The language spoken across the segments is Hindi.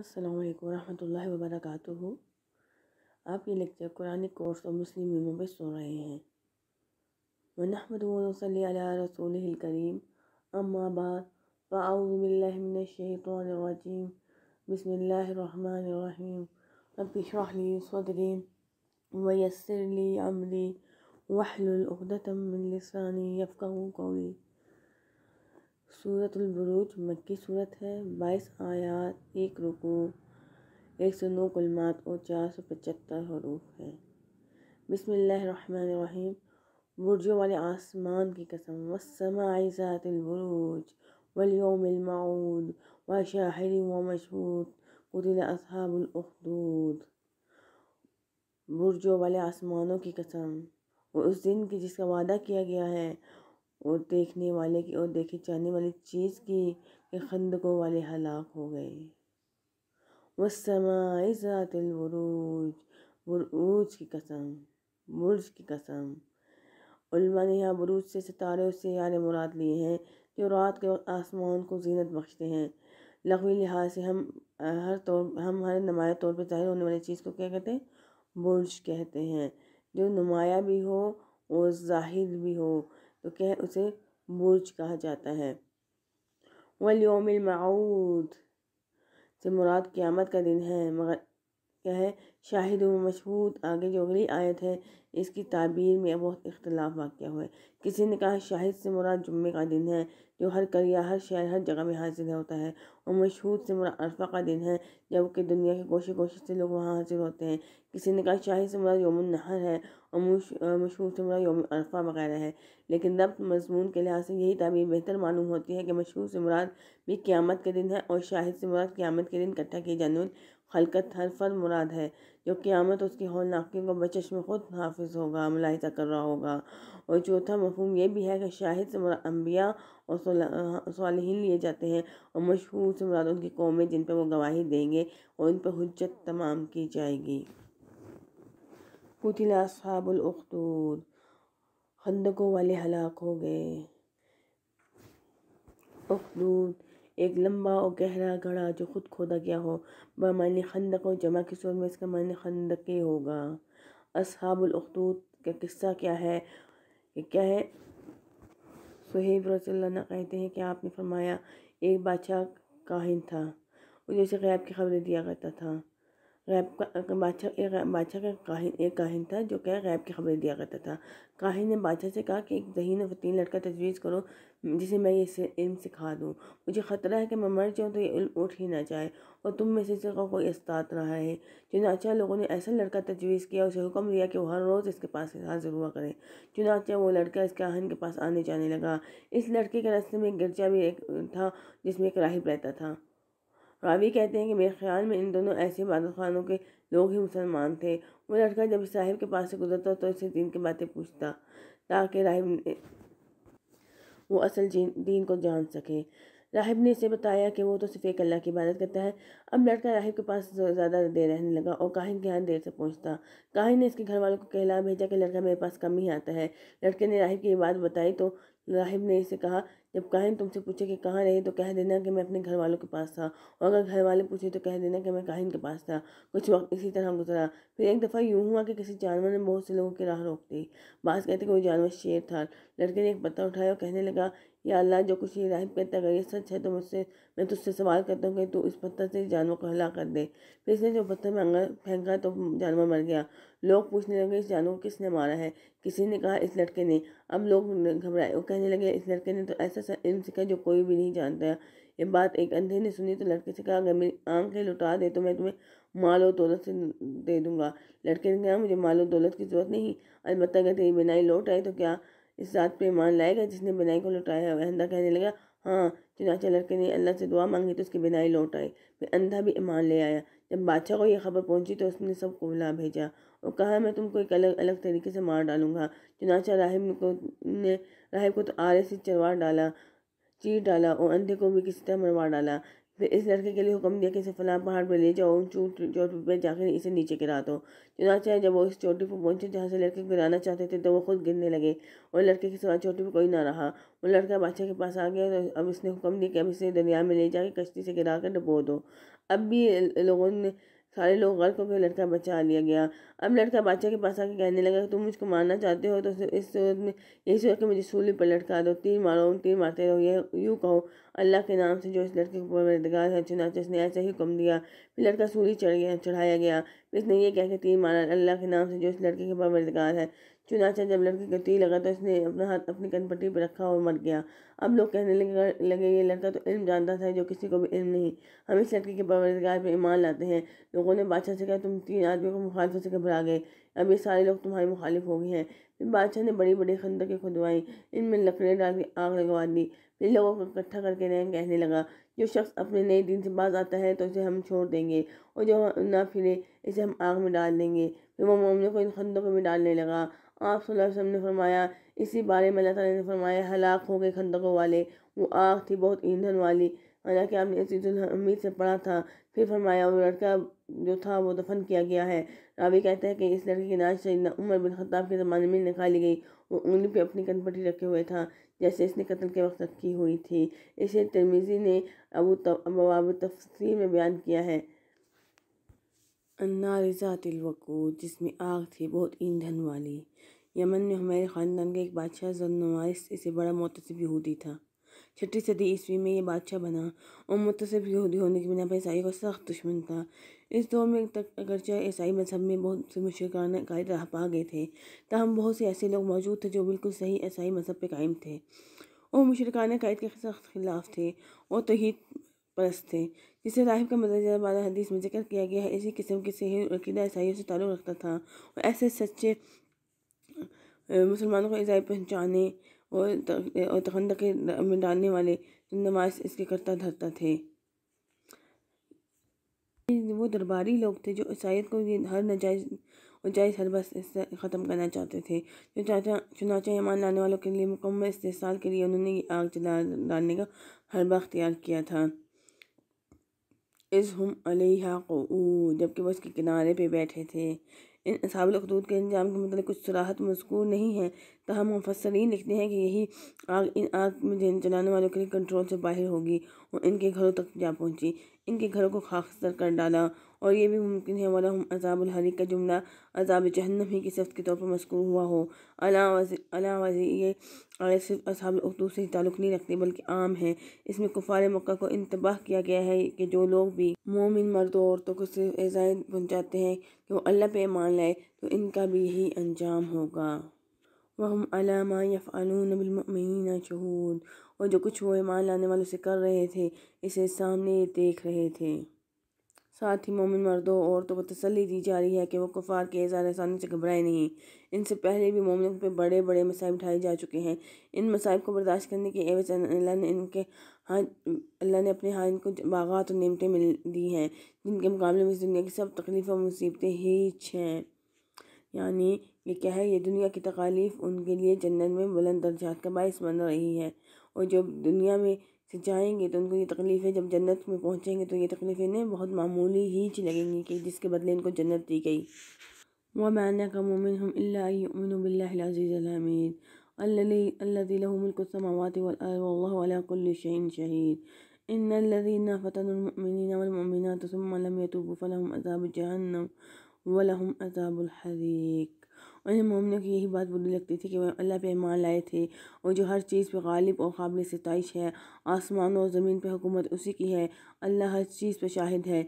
अस्सलाम वालेकुम रहमतुल्लाहि व बरकातुहू आप ये लेक्चर कुरानी कोर्स और मुस्लिम में पे सुन रहे हैं वनहमदली रसूल करीम अम्माबाद फ़ाउज़बिल्लिमिनशैतरजीम बसमीम रबिशरली सदरी वयसरली अमरी वाहलतमिलसानी यफ़्क़ू कौली अलबरूज मक्की सूरत है बाईस आयात एक रुकू एक सौ नौ कलमात और चार सौ पचहत्तर हरूफ है बिसमीम बुरजों वाले आसमान की कसम वसमाइज़ातुलबुरूज वलियोमिलमाऊद व शाहरी व मशहूद उदिल असहाबुलखदूद बुरजों वाले आसमानों की कसम और उस दिन की जिसका वादा किया गया है और देखने वाले की और देखे जाने वाली चीज़ की के खंदकों वाले हलाक हो गए वसमाइज़ातलवरूज बुरूज की कसम बुरज की कसम उल्मा ने यहाँ बुरूज से सितारों से यार मुराद लिए हैं जो रात के वक्त आसमान को जीनत बख्शते हैं लघवी लिहाज से हम हर तौर हम हर नुमाया तौर पर जाहिर होने वाली चीज़ को क्या कहते हैं बुरज कहते हैं जो नुमाया भी हो और जाहिर भी हो तो क्या उसे बुर्ज कहा जाता है वलियोमाऊद से मुराद क़्यामत का दिन है मगर क्या है शाहिद मशहूद आगे जो अगली आयत है इसकी ताबीर में बहुत इख्तलाफ वाक़ हुआ है किसी ने कहा शाहिद से मुराद जुम्मे का दिन है जो हर करिया हर शहर हर जगह में हाजिर होता है और मशहूद से मुराद अरफा का दिन है जबकि दुनिया के गोशे गोशे से लोग वहाँ हाजिर होते हैं किसी ने कहा शाहिद से मुराद यमुन नहर है और मशहूर जुमला योम अरफा वगैरह है लेकिन रब्त मजमून के लिहाज से यही तबीर बेहतर मालूम होती है कि मशहूर से मुराद भी क़्यामत के दिन है और शाहिद से मुराद क़्यामत के दिन इकट्ठा की जाने हलकत हर फर मुराद है जो क़्यामत उसकी हौलनाकियों को बचश में ख़ुद हाफिज होगा मुलाहिजा कर रहा होगा और चौथा मफहम यह भी है कि शाहिद से मुराद अम्बिया और सालहीन लिए जाते हैं और मशहूर से मुराद उनकी कौमें जिन पर वो गवाही देंगे और उन पर हजत तमाम की जाएगी कुतिला असहाबुलखदूद खंदकों वाले हलाक हो गए अखदूद एक लंबा और गहरा घड़ा जो खुद खोदा गया हो बामानी खंदकों जमा के सूर में इसका मानी खंदके होगा असहाबुलखदूद का किस्सा क्या है क्या है सुहेब रसोल्ला कहते हैं कि आपने फरमाया एक बादशाह काहिन था और जैसे गैब की खबरें दिया करता था रैप का बादशाह एक बादशाह का काहिन एक काहिन था जो क्या रैप की खबरें दिया करता था काहिन ने बादशाह से कहा कि एक जहीन और फतीन लड़का तजवीज़ करो जिसे मैं ये इल्म सिखा दूँ मुझे ख़तरा है कि मैं मर जाऊँ तो ये इल्म उठ ही ना जाए और तुम में से का कोई उस्ताद रहा है चुनाचा लोगों ने ऐसा लड़का तजवीज़ किया उसे हुक्म दिया कि वो हर रोज़ इसके पास हाजिर हुआ करें चुनाचा वो लड़का इस काहिन के पास आने जाने लगा इस लड़के के रास्ते में एक गिरजा भी एक था जिसमें एक राहिब रहता था रावी कहते हैं कि मेरे ख्याल में इन दोनों ऐसे बादल खानों के लोग ही मुसलमान थे वो लड़का जब साहिब के पास से गुजरता तो इसे दीन की बातें पूछता ताकि राहिब वो असल दीन को जान सके राहिब ने इसे बताया कि वो तो सिर्फ एक अल्लाह की इबादत करता है अब लड़का राहिब के पास ज़्यादा देर रहने लगा और काहिन के यहाँ देर से पहुँचता काहिन ने इसके घर वालों को कहला भेजा कि लड़का मेरे पास कम ही आता है लड़के ने राहिब की बात बताई तो राहिब ने इसे कहा जब काहिन तुमसे पूछे कि कहाँ रहे तो कह देना कि मैं अपने घर वालों के पास था और अगर घर वाले पूछे तो कह देना कि मैं काहिन के पास था कुछ वक्त इसी तरह गुजरा फिर एक दफ़ा यूं हुआ कि किसी जानवर ने बहुत से लोगों की राह रोक दी बास कहते कि वो जानवर शेर था लड़के ने एक पत्ता उठाया और कहने लगा या अल्लाह जो कुछ ये राहत कहता अगर ये सच है तो मुझसे मैं तुझसे सवाल करता हूँ कि तू इस पत्थर से जानवर को हला कर दे फिर इसने जो पत्थर में अंगर फेंका तो जानवर मर गया लोग पूछने लगे इस जानवर को किसने मारा है किसी ने कहा इस लड़के ने अब लोग घबराए वो कहने लगे इस लड़के ने तो ऐसा इल्म सीखा जो कोई भी नहीं जानता ये बात एक अंधे ने सुनी तो लड़के से कहा अगर मेरी आंखें लुटा दे तो मैं तुम्हें माल और दौलत से दे दूंगा लड़के ने कहा मुझे माल और दौलत की ज़रूरत नहीं अलबत्त अगर तेरी बिनाई लौट आई तो क्या इस रात पे ईमान लाएगा जिसने बिनाई को लौटाया वह अंधा कहने लगा हाँ चुनाचा लड़के ने अल्लाह से दुआ मांगी तो उसकी बिनाई लौट आई फिर अंधा भी ईमान ले आया जब बादशाह को यह खबर पहुंची तो उसने सब को बुला भेजा और कहा मैं तुमको एक अलग अलग तरीके से मार डालूंगा चुनाचा राहिब को ने राहिब को तो आरे से चरवा डाला चीर डाला और अंधे को भी किसी तरह मरवा डाला फिर इस लड़के के लिए हुक्म दिया कि इसे फलां पहाड़ पर ले जाओ उन चोट पर जाकर इसे नीचे गिरा दो चुनाचा जब वो इस चोटी पर पहुंचे जहाँ से लड़के को गिराना चाहते थे तो वो खुद गिरने लगे और लड़के के सिवा चोटी पर कोई ना रहा वो लड़का बादशाह के पास आ गया तो अब इसने हुक्म दिया कि अब इसे दरिया में ले जाकर कश्ती से गिरा कर डबो दो अब भी लोगों ने सारे लोग गर्क हो लड़का बचा लिया गया अब लड़का बादशाह के पास आके कहने लगा तुम मुझको मारना चाहते हो तो इस सूरत में यही सूरत के मुझे सूली पर लटका दो तीन मारो तीन मारते रहो ये यूँ कहो अल्लाह के नाम से जो इस लड़के को मददगार है चुनाच उसने ऐसा ही हुक्म दिया फिर लड़का सूली चढ़ गया चढ़ाया गया फिर इसने ये कह के तीन मारा अल्लाह के नाम से जो इस लड़के के ऊपर मददगार है चुनाचा जब लड़की का तीर लगा तो इसने अपना हाथ अपनी कनपट्टी पर रखा और मर गया अब लोग कहने लगे लगे ये लड़का तो इल्म जानता था जो किसी को भी इल्म नहीं हम इस लड़के के परवरदगार पर ईमान लाते हैं लोगों ने बादशाह से कहा तुम तीन आदमी को मुखालफत से घबरा गए अब ये सारे लोग तुम्हारे मुखालिफ हो गए हैं फिर बादशाह ने बड़ी बड़ी के खुदवाई इनमें लकड़ियाँ डाल के आग लगवा दी फिर लोगों को इकट्ठा करके रहें कहने लगा जो शख्स अपने नए दिन से बाज आता है तो उसे हम छोड़ देंगे और जो ना फिरे इसे हम आग में डाल देंगे फिर वो मोमिनों को इन खंदों में डालने लगा आप वसम ने फरमाया इसी बारे में अल्लाह ने फरमाया हलाक हो गए खंदकों वाले वो आग थी बहुत ईंधन वाली हालांकि आपने इसी इस उम्मीद से पढ़ा था फिर फरमाया वो लड़का जो था वो दफन किया गया है रावी कहते हैं कि इस लड़के की नाश उमर बिन खत्ताब के ज़माने में निकाली गई वो उंगली पे अपनी कनपट्टी रखे हुए था जैसे इसने कत्ल के वक्त रखी हुई थी इसे तरमीज़ी ने अबू तब अबू तफसीर में बयान किया है अन्नारजातिलवक़ूद जिसमें आग थी बहुत ईंधन वाली यमन में हमारे ख़ानदान के एक बादशाह जलनुमारिस इसे बड़ा मुतसब यहूदी था छठी सदी ईस्वी में यह बादशाह बना और मुतसब यहूदी होने के बिना पर ईसाई का सख्त दुश्मन था इस दौर में तक अगरचे ईसाई मजहब में बहुत से मुशरकाना कायद राह पा गए थे तहम बहुत से ऐसे लोग मौजूद थे जो बिल्कुल सही ईसाई मजहब पर कायम थे और मुशरकाना कायद के सख्त खिलाफ थे और तोहद परस्त थे जिसे राहिब का मदरजा बारह हदीस में जिक्र किया गया है इसी किस्म की सही अकीदा ईसाइयों से ताल्लुक़ रखता था और ऐसे सच्चे मुसलमानों को ईजाई पहुँचाने और तखंड के में डालने वाले नमाज इसके करता धरता थे वो दरबारी लोग थे जो ईसाइत को ये हर नजायज़ और जायज़ हर बस इससे ख़त्म करना चाहते थे जो चाचा चुनाचा ईमान लाने वालों के लिए मुकम्मल इस्तेसाल के लिए उन्होंने ये आग जला डालने का हरबा अख्तियार किया था इस हम अलहा जबकि वह उसके किनारे पे बैठे थे इन अखदूत के इंजाम के मतलब कुछ सराहत मजकूर नहीं है तहम मुफसरीन लिखते हैं कि यही आग इन आग में चलाने वालों के लिए कंट्रोल से बाहर होगी और इनके घरों तक जा पहुंची इनके घरों को खास कर डाला और ये भी मुमकिन है वाला हम का जुमला अजाब जहन्नम ही की सफ़ के तौर पर मशकूर हुआ हो अला वजी ये आयत सिर्फ असाब उर्दू से ताल्लुक़ नहीं रखते बल्कि आम है इसमें कुफार मक्का को इंतबाह किया गया है कि जो लोग भी मोमिन मर्दों औरतों को सिर्फ एजाय पहुँचाते हैं कि वो अल्लाह पे मान लाए तो इनका भी यही अंजाम होगा वह अलामा यफ़ालून शहूद और जो कुछ वो ईमान लाने वालों से कर रहे थे इसे सामने देख रहे थे साथ ही मोमिन मर्दों औरतों को तसली दी जा रही है कि वो कुफार के एजार आसानी से घबराए नहीं इनसे पहले भी मोमिन पर बड़े बड़े मसाइब उठाए जा चुके हैं इन मसाइब को बर्दाश्त करने के एवज अल्लाह ने इनके हाँ अल्लाह ने अपने हाँ इनको बागात और नियमतें मिल दी हैं जिनके मुकाबले में इस दुनिया की सब तकलीफ़ और मुसीबतें ही हैं यानी ये क्या है ये दुनिया की तकालीफ उनके लिए जन्नत में बुलंद दर्जात का बायस बन रही है और जो दुनिया में से जाएंगे तो उनको ये तकलीफ़ें जब जन्नत में पहुँचेंगे तो ये तकलीफ़ें इन्हें बहुत मामूली ही लगेंगी कि जिसके बदले इनको जन्नत दी गई वह माना का मोमिन हम अल्लाज़ीज़मीन अल्लाहमुल्कमावत वल्लाकुल्लिशन शहीद इन लदीना फ़तमिन वमिनतुबफ़लम अजाब जहन्नम वलहम अजाबुलहरीक और मोमिनों की यही बात बुरी लगती थी कि वह अल्लाह पे ईमान लाए थे और जो हर चीज़ पे गालिब और काबिल सतश है आसमान और ज़मीन पे हुकूमत उसी की है अल्लाह हर चीज़ पे शाहिद है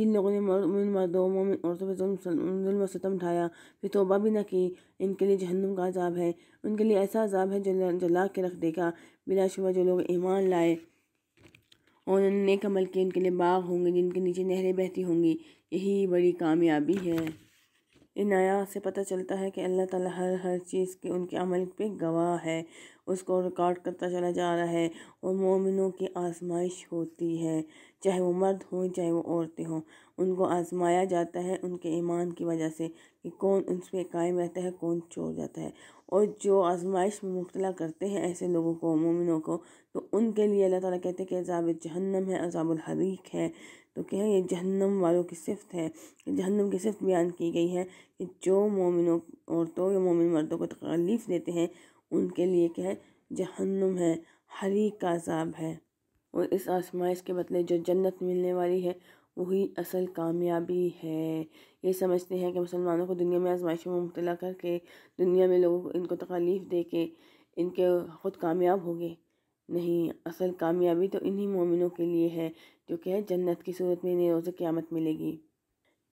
जिन लोगों ने मोमिन मर्दों मोमिन औरतों पर सितम ढाया फिर तोबा भी न की इनके लिए जहन्नुम का अजाब है उनके लिए ऐसा अजाब है जो जला के रख देगा बिलाशुबा जो लोग ईमान लाए और उन्होंने नेक अमल के उनके लिए बाग होंगे जिनके नीचे नहरें बहती होंगी यही बड़ी कामयाबी है इन आया से पता चलता है कि अल्लाह ताला हर हर चीज़ के उनके अमल पे गवाह है उसको रिकॉर्ड करता चला जा रहा है और मोमिनों की आजमाइश होती है चाहे वो मर्द हों चाहे वो औरतें हों उनको आजमाया जाता है उनके ईमान की वजह से कि कौन उस पर कायम रहता है कौन छोड़ जाता है और जो आजमाइश में मुबतला करते हैं ऐसे लोगों को मोमिनों को तो उनके लिए अल्लाह ताला कहते हैं कि अजाब जहन्नम है अजाबुल हरीक है तो क्या है ये जहन्नम वालों की सिफत है जहन्नम की सिफत बयान की गई है कि जो मोमिनों औरतों या मोमिन मर्दों को तकलीफ़ देते हैं उनके लिए क्या है जहन्नम है हरीक का अजाब है और इस आसमाइश के बदले जो जन्नत मिलने वाली है वही असल कामयाबी है ये समझते हैं कि मुसलमानों को दुनिया में आजमाइशों में मुबतला करके दुनिया में लोगों को इनको तकलीफ़ दे के इनके ख़ुद कामयाब हो गए नहीं असल कामयाबी तो इन्हीं मोमिनों के लिए है जो कि है जन्नत की सूरत में इन्हें रोज़ क़्यामत मिलेगी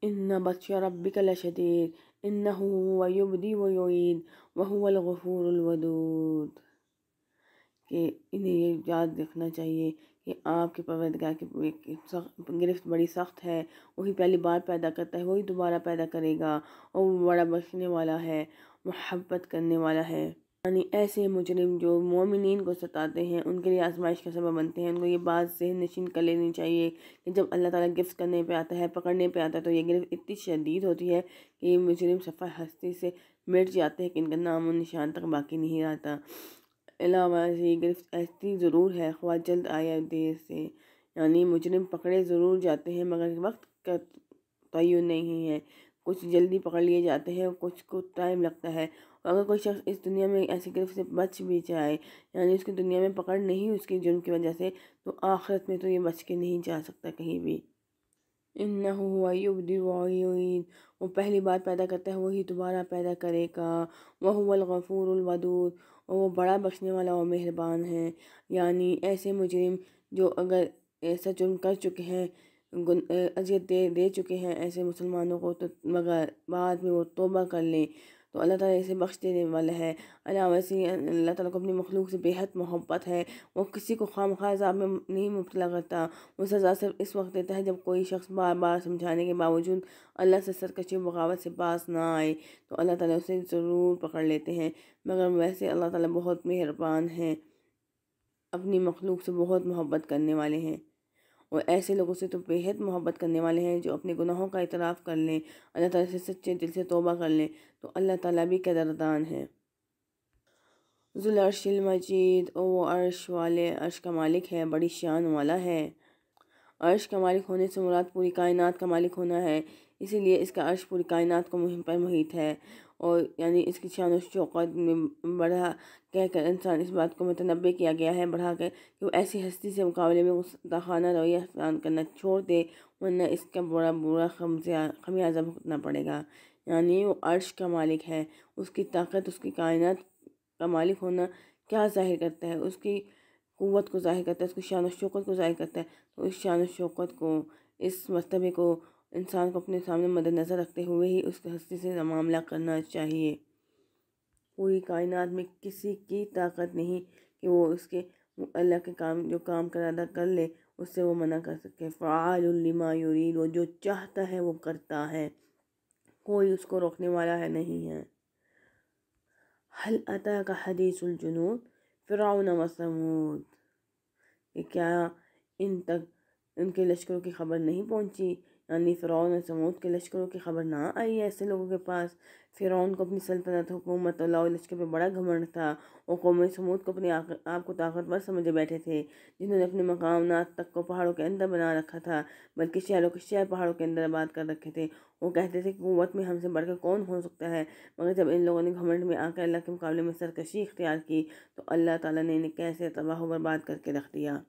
इन बदश कल शदीद इन वयुबदी वयोद वहुलगफूरवदूद के इन्हें ये याद रखना चाहिए कि आपके परवदगार की गिरफ्त बड़ी सख्त है वही पहली बार पैदा करता है वही दोबारा पैदा करेगा और वो बड़ा बख्शने वाला है मोहब्बत करने वाला है यानी ऐसे मुजरिम जो मोमिन को सताते हैं उनके लिए आजमाइश का सबब बनते हैं उनको ये बात जहन नशीन कर लेनी चाहिए कि जब अल्लाह ताला गिफ्ट करने पे आता है पकड़ने पे आता है तो ये गिरफ्त इतनी शदीद होती है कि ये मुजरिम सफ़ा हस्ती से मिट जाते हैं कि इनका नाम और निशान तक बाकी नहीं रहता अलावा ये गिरफ्त ऐसी ज़रूर है ख्वा जल्द आया देर से यानी मुजरिम पकड़े ज़रूर जाते हैं मगर वक्त का तयन नहीं है कुछ जल्दी पकड़ लिए जाते हैं कुछ को टाइम लगता है अगर कोई शख्स इस दुनिया में ऐसी गिरफ्त से बच भी जाए यानी उसकी दुनिया में पकड़ नहीं उसकी जुर्म की वजह से तो आखिरत में तो ये बच के नहीं जा सकता कहीं भी न हुआ युबदी वो पहली बार पैदा करता है वही दोबारा पैदा करेगा वह गफ़ूरवदूद और वो बड़ा बख्शने वाला और मेहरबान है यानी ऐसे मुजरिम जो अगर ऐसा जुर्म कर चुके हैं अजियत दे दे चुके हैं ऐसे मुसलमानों को तो मगर बाद में वो तोबा कर लें तो अल्लाह ताला इसे बख्श देने वाला है अला वैसे अल्लाह ताला को अपनी मखलूक से बेहद मोहब्बत है वो किसी को खाम खाजाब में नहीं मुबला करता वो सज़ा सिर्फ इस वक्त देता है जब कोई शख्स बार बार समझाने के बावजूद अल्लाह से सरकशी बगावत से पास ना आए तो अल्लाह ताला उसे ज़रूर पकड़ लेते हैं मगर वैसे अल्लाह ताला बहुत मेहरबान है अपनी मखलूक से बहुत मोहब्बत करने वाले हैं और ऐसे लोगों से तो बेहद मोहब्बत करने वाले हैं जो अपने गुनाहों का इतराफ़ कर लें अल्लाह ताला से सच्चे दिल से तोबा कर लें तो अल्लाह ताला भी कदरदान है जुल अर्शिल मजीद ओ अर्श वाले अर्श का मालिक है बड़ी शान वाला है अर्श का मालिक होने से मुराद पूरी कायनात का मालिक होना है इसीलिए इसका अर्श पूरी कायनात को मुहिम पर मुहित है और यानी इसकी शान शौकत में बढ़ा कहकर इंसान इस बात को मतनबे किया गया है बढ़ा कर कि वो ऐसी हस्ती से मुकाबले में उस दाखाना रवैया अख्तियार करना छोड़ दे वरना इसका बड़ा बुरा खमियाजा भुगतना पड़ेगा यानी वो अर्श का मालिक है उसकी ताकत उसकी कायनात का मालिक होना क्या जाहिर करता है उसकी क़वत को ज़ाहिर करता है उसकी शान शौकत को ज़ाहिर करता है तो इस शान शौकत को इस मरतबे को इंसान को अपने सामने मद नज़र रखते हुए ही उसके हस्ती से मामला करना चाहिए पूरी कायनात में किसी की ताकत नहीं कि वो उसके अल्लाह के काम जो काम करादा कर ले उससे वो मना कर सके फ़ालमा यूरीद वो जो चाहता है वो करता है कोई उसको रोकने वाला है नहीं है हल अता का हदीसुलजनून फ़िरौन वसमूद कि क्या इन तक उनके लश्करों की खबर नहीं पहुंची यानी फ़िरौन और समूद के लश्करों की खबर ना आई है ऐसे लोगों के पास फ़िरौन को अपनी सल्तनत हुकूमत और लाओ लश्कर पर बड़ा घमंड था और कौम समूद को अपने आप को ताकतवर समझे बैठे थे जिन्होंने अपने मकाम नाथ तक को पहाड़ों के अंदर बना रखा था बल्कि शहरों के शहर पहाड़ों के अंदर आबाद कर रखे थे वो कहते थे कि कुत में हमसे बढ़कर कौन हो सकता है मगर जब इन लोगों ने घमंड में आकर अल्लाह के मुकाबले में सरकशी इख्तियार की तो अल्लाह ताला ने इन्हें कैसे तबाह बर्बाद करके रख दिया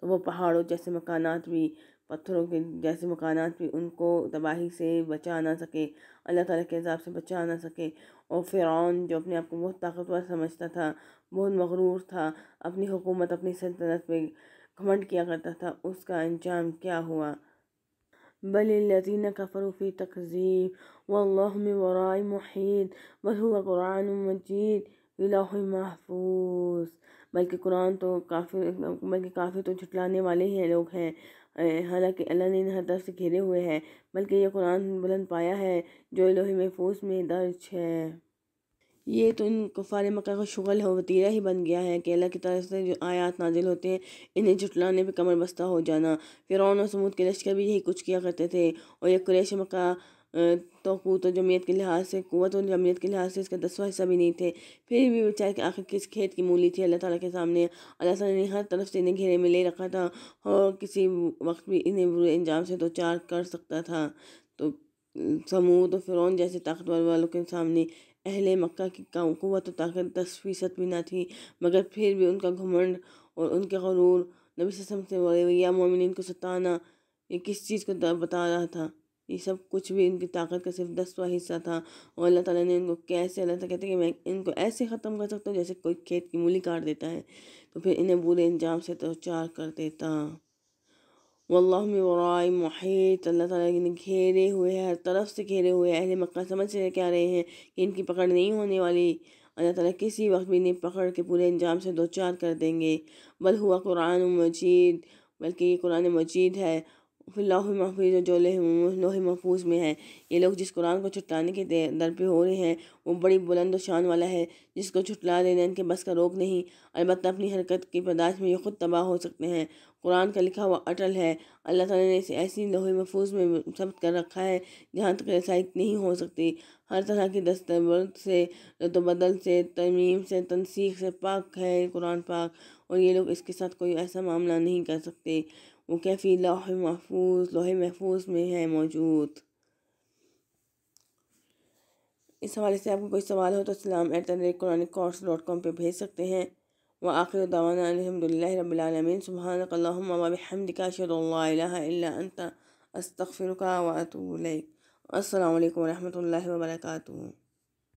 तो वो पहाड़ों जैसे मकानात भी पत्थरों के जैसे मकानात भी उनको तबाही से बचा ना सके अल्लाह ताला के हिसाब से बचा ना सके और फ़िर जो अपने आप को बहुत ताकतवर समझता था बहुत मकरूर था अपनी हुकूमत अपनी सल्तनत पे घमंड किया करता था उसका अंजाम क्या हुआ बलिन कफरूफ़ी तकजीब वल्लम वराय मुहित बस हुआ कुरान मजीद महफूज बल्कि कुरान तो काफ़ी बल्कि काफ़ी तो झुटलाने वाले ही लोग हैं हालांकि अल्लाह ने इन हर तरफ से घेरे हुए हैं बल्कि यह कुरान बुलंद पाया है जो लोहे महफूज में दर्ज है ये तो इन कुफार मक्का का शुगल है वतीरा ही बन गया है कि अल्लाह की तरफ से जो आयात नाजिल होते हैं इन्हें जुटलाने पर कमर बस्ता हो जाना फिर और समूद के लश्कर भी यही कुछ किया करते थे और यह कुरेश मक्का तो कुत तो जमीयत के लिहाज से कुत तो और जमीयत के लिहाज से इसका दसवा हिस्सा भी नहीं थे फिर भी बेचार के आखिर किस खेत की मूली थी अल्लाह ताला के सामने अल्लाह ताला ने हर तरफ से इन्हें घेरे में ले रखा था और किसी वक्त भी इन्हें बुरे अंजाम से दो तो चार कर सकता था तो समूद और फिरौन जैसे ताकतवर वालों के सामने अहल मक्का की कुत और ताकत दस फीसद भी ना थी मगर फिर भी उनका घमंड और उनके गरूर नबी से या मोमिन को सताना ये किस चीज़ को बता रहा था ये सब कुछ भी इनकी ताकत का सिर्फ दसवा हिस्सा था और अल्लाह ताला ने इनको कैसे अल्लाह ताला कहते हैं कि मैं इनको ऐसे ख़त्म कर सकता हूँ जैसे कोई खेत की मूली काट देता है तो फिर इन्हें बुरे इंजाम से तो चार कर देता वल्लाह में वराय मुहित अल्लाह ताला इन्हें घेरे हुए हैं हर तरफ से घेरे हुए हैं अहले मक्का समझ से क्या रहे हैं कि इनकी पकड़ नहीं होने वाली अल्लाह ताला किसी वक्त भी इन्हें पकड़ के पूरे इंजाम से दो चार कर देंगे बल हुआ कुरान मजीद बल्कि ये कुरान मजीद है लाहफूज जोल लोहे महफूज में है ये लोग जिस कुरान को छुटलाने के दर पे हो रहे हैं वो बड़ी बुलंद शान वाला है जिसको छुटला देना इनके बस का रोक नहीं अलबत्त अपनी हरकत की पैदाश में ये खुद तबाह हो सकते हैं कुरान का लिखा हुआ अटल है अल्लाह ताला ने इसे ऐसी लोहे महफूज में सब्त कर रखा है जहाँ तक रसाई नहीं हो सकती हर तरह की दस्तबर्द से रतबदल से तरमीम से तनसीख से पाक है कुरान पाक और ये लोग इसके साथ कोई ऐसा मामला नहीं कर सकते वो कैफी फ़ी महफूज लोहे महफूज में है मौजूद इस हवाले से आपको कोई सवाल हो तो सलाम at the rate Quranic course dot com पर भेज सकते हैं व आखिर दवाना अलहमदिल्ला रबीआलमिन सुबहानकल्लाबिहमदिका शरल्ला अस्तफ़िर का वातूल असल वरहमल वर्का